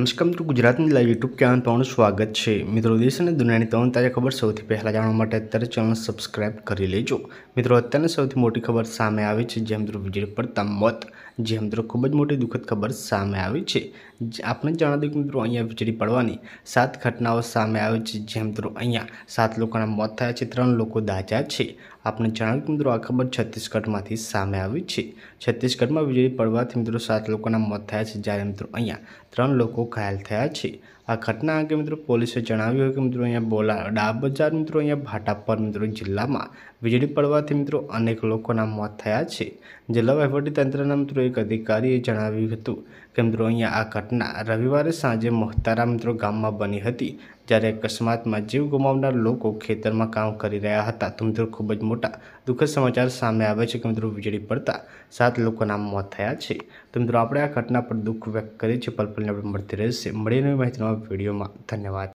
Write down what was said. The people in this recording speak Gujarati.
નમસ્કાર મિત્રો ગુજરાતની લાઈવ યુટ્યુબ ચેનલ તમારું સ્વાગત છે મિત્રો દેશ અને દુનિયાની ત્રણ તાજા ખબર સૌથી પહેલાં જાણવા માટે અત્યારે ચેનલ સબસ્ક્રાઇબ કરી લેજો મિત્રો અત્યારની સૌથી મોટી ખબર સામે આવી છે જેમ મિત્રો વીજળી પડતા મોત જે મિત્રો ખૂબ જ મોટી દુઃખદ ખબર સામે આવી છે આપણે જણાવી દઈએ કે મિત્રો અહીંયા વીજળી પડવાની સાત ઘટનાઓ સામે આવી છે જે મિત્રો અહીંયા સાત લોકોના મોત થયા છે ત્રણ લોકો દાજા છે આપણે જણાવ્યું કે મિત્રો આ ખબર છત્તીસગઢમાંથી સામે આવી છે છત્તીસગઢમાં વીજળી પડવાથી મિત્રો સાત લોકોના મોત થયા છે જ્યારે મિત્રો અહીંયા ત્રણ લોકો ઘાયલ થયા છે આ ઘટના અંગે મિત્રો પોલીસે જણાવ્યું કે મિત્રો અહીંયા બોલા ડાબ બજાર મિત્રો અહીંયા ભાટાપર મિત્રો જિલ્લામાં વીજળી પડવાથી મિત્રો અનેક લોકોના મોત થયા છે જિલ્લા વહીવટીતંત્રના મિત્રો એ એક અધિકારીએ જણાવ્યું હતું કે મિત્રો અહીંયા આ ઘટના રવિવારે સાંજે મોહતારા મિત્રો ગામમાં બની હતી જ્યારે અકસ્માતમાં જીવ ગુમાવનાર લોકો ખેતરમાં કામ કરી રહ્યા હતા તો મિત્રો ખૂબ જ મોટા દુઃખદ સમાચાર સામે આવે છે કે મિત્રો વીજળી પડતા સાત લોકોના મોત થયા છે તો મિત્રો આપણે આ ઘટના પર દુઃખ વ્યક્ત કરીએ છીએ પલપલને આપણે મળતી રહેશે મળીને માહિતીનો વિડીયોમાં ધન્યવાદ